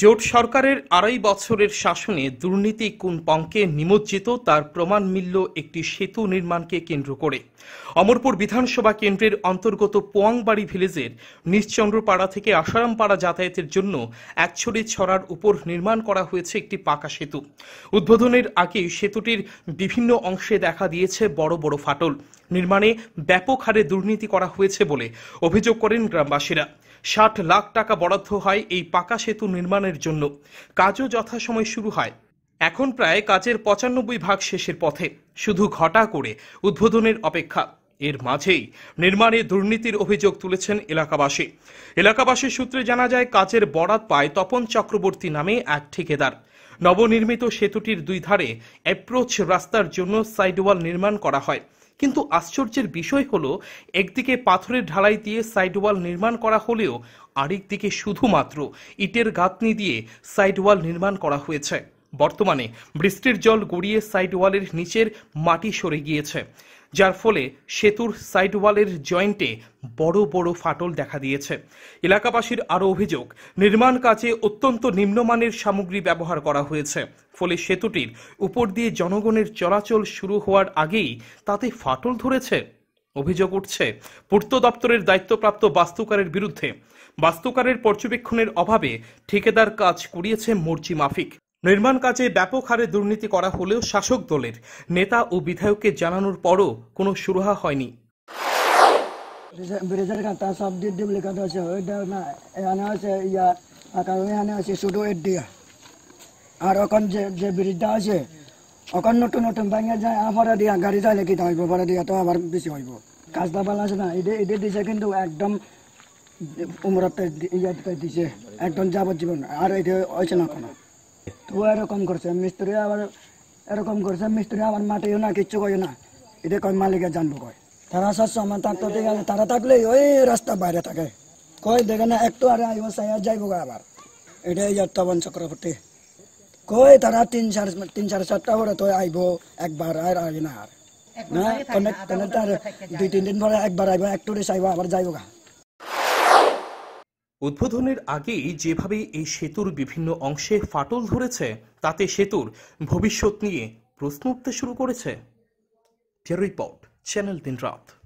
জোট সরকারের আড়াই বছরের শাসনে দুর্নীতি কোন পঙ্কে নিমজ্জিত তার প্রমাণ মিলল একটি সেতু নির্মাণকে কেন্দ্র করে অমরপুর বিধানসভা কেন্দ্রের অন্তর্গত পোয়াংবাড়ি ভিলেজের নিশ্চন্দ্রপাড়া থেকে আসারামপাড়া যাতায়াতের জন্য একছড়ি ছড়ার উপর নির্মাণ করা হয়েছে একটি পাকা সেতু উদ্বোধনের আগেই সেতুটির বিভিন্ন অংশে দেখা দিয়েছে বড় বড় ফাটল নির্মাণে ব্যাপক হারে দুর্নীতি করা হয়েছে বলে অভিযোগ করেন গ্রামবাসীরা ষাট লাখ টাকা বরাদ্দ হয় এই পাকা সেতু নির্মাণ নির্মাণের জন্য কাজও যথাসময় শুরু হয় এখন প্রায় কাজের পঁচানব্বই ভাগ শেষের পথে শুধু ঘটা করে উদ্বোধনের অপেক্ষা এর মাঝেই নির্মাণে দুর্নীতির অভিযোগ তুলেছেন এলাকাবাসী এলাকাবাসী সূত্রে জানা যায় কাজের বরাত পায় তপন চক্রবর্তী নামে এক ঠিকেদার নবনির্মিত সেতুটির দুই ধারে অ্যাপ্রোচ রাস্তার জন্য সাইডওয়াল নির্মাণ করা হয় কিন্তু আশ্চর্যের বিষয় হলো একদিকে পাথরের ঢালাই দিয়ে সাইড ওয়াল নির্মাণ করা হলেও আরেক দিকে শুধুমাত্র ইটের গাঁথনি দিয়ে সাইড ওয়াল নির্মাণ করা হয়েছে বর্তমানে বৃষ্টির জল গড়িয়ে সাইড ওয়ালের নিচের মাটি সরে গিয়েছে যার ফলে সেতুর সাইড ওয়ালের জয়েন্টে বড় বড় ফাটল দেখা দিয়েছে এলাকাবাসীর আরও অভিযোগ নির্মাণ কাজে অত্যন্ত নিম্নমানের সামগ্রী ব্যবহার করা হয়েছে ফলে সেতুটির উপর দিয়ে জনগণের চলাচল শুরু হওয়ার আগেই তাতে ফাটল ধরেছে অভিযোগ উঠছে পূর্ত দপ্তরের দায়িত্বপ্রাপ্ত বাস্তুকারের বিরুদ্ধে বাস্তুকারের পর্যবেক্ষণের অভাবে ঠিকাদার কাজ করিয়েছে মর্জি মাফিক নির্মাণ কাজে ব্যাপক হারে দুর্নীতি করা হলেও শাসক দলের নেতা ও বিধায়ককে জানানোর পরও কোনো সুরাহা হয়নি ব্রেজার কাঁটা সব দিয়ে দিব লেখা আছে ওইটা না এখানে আছে ইয়া কারণ এখানে আছে শুধু এর দিয়া আর ওখান যে যে ব্রিজটা আছে ওখান নতুন নতুন ভাঙে যায় আমরা দিয়া গাড়ি যাইলে কি হইব ভাড়া দিয়া তো আবার বেশি হইব কাজটা ভালো আছে না এটা এটা দিছে কিন্তু একদম উমরাতে ইয়াতে দিছে একদম জীবন আর এটা হয়েছে না কোনো তো এরকম করছে মিস্ত্রি আবার এরকম করছে মিস্ত্রি আবার মাটিও না কিচ্ছু কয় না এটা কয় মালিকে জানবো কয় তারা সময় থাকতে গেলে তারা থাকলে ওই রাস্তা বাইরে থাকে কই দেখে না একটু আর আইব সাইয়া যাইব আবার এটাই যাত্রাবন চক্রবর্তী কই তারা তিন চার তিন চার চারটা করে তো আইব একবার আর আই না আর দুই তিন দিন পরে একবার আবার যাইব গা উদ্বোধনের আগেই যেভাবে এই সেতুর বিভিন্ন অংশে ফাটল ধরেছে তাতে সেতুর ভবিষ্যৎ নিয়ে প্রশ্ন উঠতে শুরু করেছে রিপোর্ট चैनल दिन रात